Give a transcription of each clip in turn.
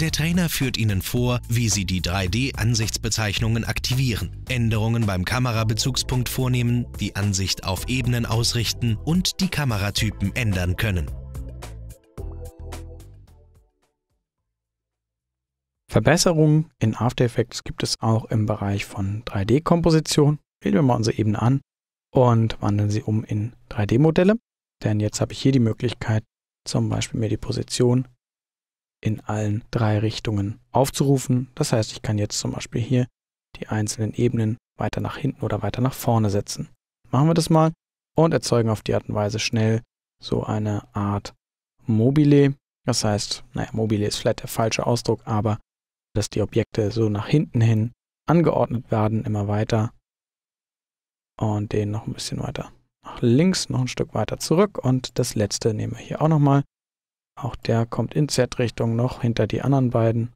Der Trainer führt Ihnen vor, wie Sie die 3D-Ansichtsbezeichnungen aktivieren, Änderungen beim Kamerabezugspunkt vornehmen, die Ansicht auf Ebenen ausrichten und die Kameratypen ändern können. Verbesserungen in After Effects gibt es auch im Bereich von 3D-Komposition. Wählen wir mal unsere Ebene an und wandeln sie um in 3D-Modelle. Denn jetzt habe ich hier die Möglichkeit, zum Beispiel mir die Position in allen drei Richtungen aufzurufen. Das heißt, ich kann jetzt zum Beispiel hier die einzelnen Ebenen weiter nach hinten oder weiter nach vorne setzen. Machen wir das mal und erzeugen auf die Art und Weise schnell so eine Art Mobile. Das heißt, naja, Mobile ist vielleicht der falsche Ausdruck, aber dass die Objekte so nach hinten hin angeordnet werden, immer weiter. Und den noch ein bisschen weiter nach links, noch ein Stück weiter zurück. Und das letzte nehmen wir hier auch nochmal auch der kommt in Z-Richtung noch hinter die anderen beiden.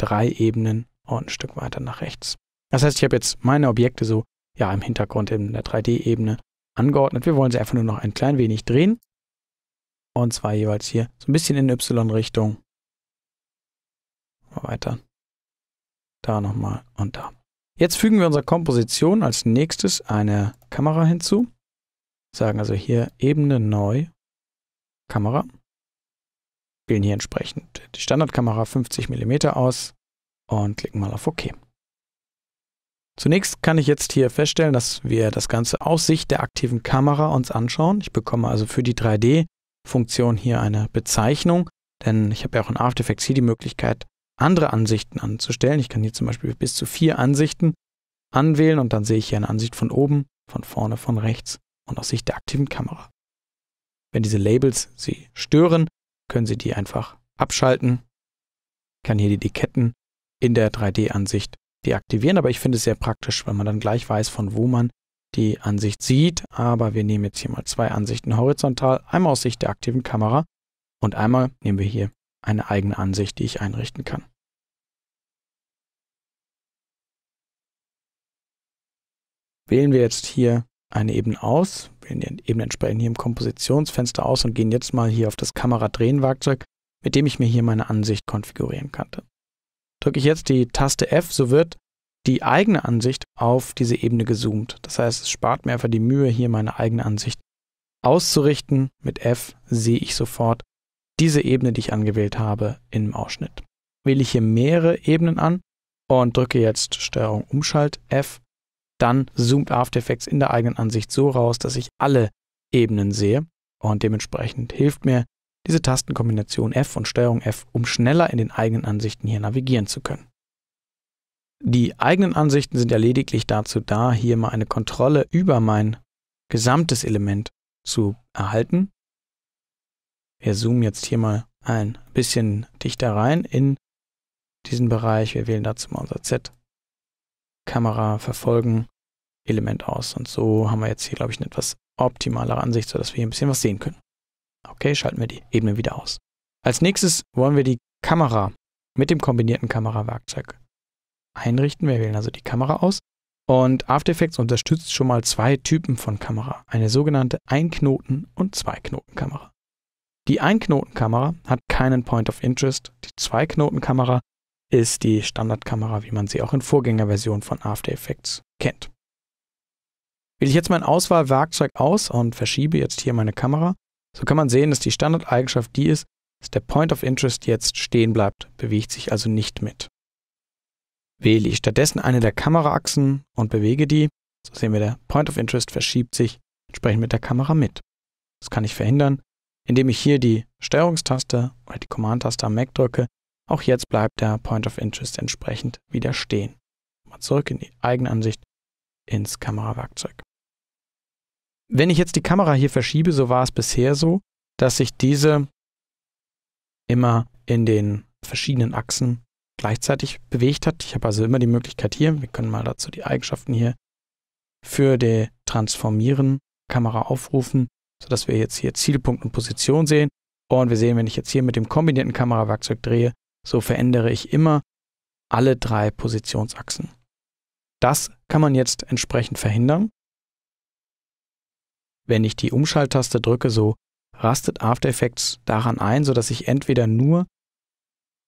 Drei Ebenen und ein Stück weiter nach rechts. Das heißt, ich habe jetzt meine Objekte so ja im Hintergrund in der 3D-Ebene angeordnet. Wir wollen sie einfach nur noch ein klein wenig drehen. Und zwar jeweils hier so ein bisschen in Y-Richtung. Mal Weiter. Da nochmal und da. Jetzt fügen wir unserer Komposition als nächstes eine Kamera hinzu. Sagen also hier Ebene neu, Kamera wählen hier entsprechend die Standardkamera 50 mm aus und klicken mal auf OK. Zunächst kann ich jetzt hier feststellen, dass wir das Ganze aus Sicht der aktiven Kamera uns anschauen. Ich bekomme also für die 3D-Funktion hier eine Bezeichnung, denn ich habe ja auch in After Effects hier die Möglichkeit, andere Ansichten anzustellen. Ich kann hier zum Beispiel bis zu vier Ansichten anwählen und dann sehe ich hier eine Ansicht von oben, von vorne, von rechts und aus Sicht der aktiven Kamera. Wenn diese Labels Sie stören, können Sie die einfach abschalten. Ich kann hier die Etiketten in der 3D-Ansicht deaktivieren, aber ich finde es sehr praktisch, wenn man dann gleich weiß, von wo man die Ansicht sieht. Aber wir nehmen jetzt hier mal zwei Ansichten horizontal, einmal aus Sicht der aktiven Kamera und einmal nehmen wir hier eine eigene Ansicht, die ich einrichten kann. Wählen wir jetzt hier eine Ebene aus, wählen die Ebene entsprechend hier im Kompositionsfenster aus und gehen jetzt mal hier auf das Kameradrehenwerkzeug, mit dem ich mir hier meine Ansicht konfigurieren kannte. Drücke ich jetzt die Taste F, so wird die eigene Ansicht auf diese Ebene gezoomt. Das heißt, es spart mir einfach die Mühe, hier meine eigene Ansicht auszurichten. Mit F sehe ich sofort diese Ebene, die ich angewählt habe, im Ausschnitt. Wähle ich hier mehrere Ebenen an und drücke jetzt Steuerung Umschalt F, dann zoomt After Effects in der eigenen Ansicht so raus, dass ich alle Ebenen sehe und dementsprechend hilft mir diese Tastenkombination F und Steuerung F, um schneller in den eigenen Ansichten hier navigieren zu können. Die eigenen Ansichten sind ja lediglich dazu da, hier mal eine Kontrolle über mein gesamtes Element zu erhalten. Wir zoomen jetzt hier mal ein bisschen dichter rein in diesen Bereich. Wir wählen dazu mal unser Z Kamera verfolgen Element aus. Und so haben wir jetzt hier, glaube ich, eine etwas optimalere Ansicht, sodass wir hier ein bisschen was sehen können. Okay, schalten wir die Ebene wieder aus. Als nächstes wollen wir die Kamera mit dem kombinierten Kamerawerkzeug einrichten. Wir wählen also die Kamera aus. Und After Effects unterstützt schon mal zwei Typen von Kamera, eine sogenannte Einknoten- und Zweiknotenkamera. Die Einknotenkamera hat keinen Point of Interest, die Zweiknotenkamera ist die Standardkamera, wie man sie auch in Vorgängerversionen von After Effects kennt. Wähle ich jetzt mein Auswahlwerkzeug aus und verschiebe jetzt hier meine Kamera, so kann man sehen, dass die Standardeigenschaft die ist, dass der Point of Interest jetzt stehen bleibt, bewegt sich also nicht mit. Wähle ich stattdessen eine der Kameraachsen und bewege die, so sehen wir, der Point of Interest verschiebt sich entsprechend mit der Kamera mit. Das kann ich verhindern, indem ich hier die Steuerungstaste oder die Command-Taste am Mac drücke auch jetzt bleibt der Point of Interest entsprechend wieder stehen. Mal zurück in die Eigenansicht ins Kamerawerkzeug. Wenn ich jetzt die Kamera hier verschiebe, so war es bisher so, dass sich diese immer in den verschiedenen Achsen gleichzeitig bewegt hat. Ich habe also immer die Möglichkeit hier, wir können mal dazu die Eigenschaften hier für die Transformieren Kamera aufrufen, sodass wir jetzt hier Zielpunkt und Position sehen. Und wir sehen, wenn ich jetzt hier mit dem kombinierten Kamerawerkzeug drehe, so verändere ich immer alle drei Positionsachsen. Das kann man jetzt entsprechend verhindern. Wenn ich die Umschalttaste drücke, so rastet After Effects daran ein, sodass ich entweder nur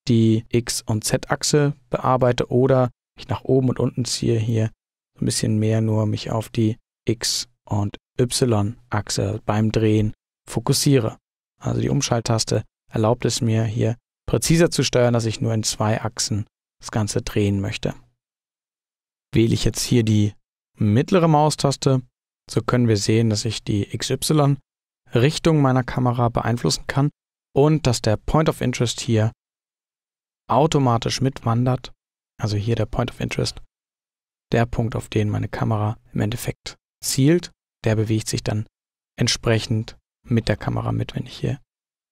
die X- und Z-Achse bearbeite oder ich nach oben und unten ziehe hier ein bisschen mehr nur mich auf die X- und Y-Achse beim Drehen fokussiere. Also die Umschalttaste erlaubt es mir hier präziser zu steuern, dass ich nur in zwei Achsen das Ganze drehen möchte. Wähle ich jetzt hier die mittlere Maustaste, so können wir sehen, dass ich die XY-Richtung meiner Kamera beeinflussen kann und dass der Point of Interest hier automatisch mitwandert. Also hier der Point of Interest, der Punkt, auf den meine Kamera im Endeffekt zielt, der bewegt sich dann entsprechend mit der Kamera mit, wenn ich hier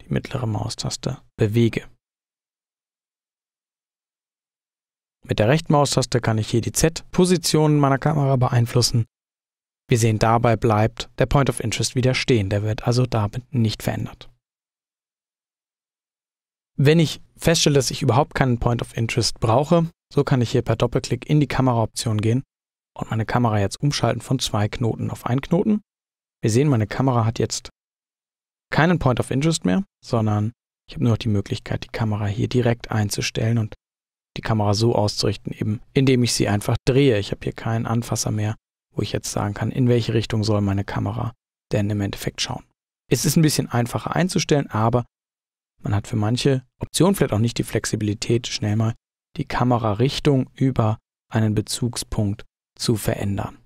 die mittlere Maustaste bewege. Mit der rechten Maustaste kann ich hier die Z-Position meiner Kamera beeinflussen. Wir sehen, dabei bleibt der Point of Interest wieder stehen, der wird also damit nicht verändert. Wenn ich feststelle, dass ich überhaupt keinen Point of Interest brauche, so kann ich hier per Doppelklick in die Kameraoption gehen und meine Kamera jetzt umschalten von zwei Knoten auf einen Knoten. Wir sehen, meine Kamera hat jetzt keinen Point of Interest mehr, sondern ich habe nur noch die Möglichkeit, die Kamera hier direkt einzustellen und die Kamera so auszurichten, eben indem ich sie einfach drehe. Ich habe hier keinen Anfasser mehr, wo ich jetzt sagen kann, in welche Richtung soll meine Kamera denn im Endeffekt schauen. Es ist ein bisschen einfacher einzustellen, aber man hat für manche Optionen vielleicht auch nicht die Flexibilität, schnell mal die Kamerarichtung über einen Bezugspunkt zu verändern.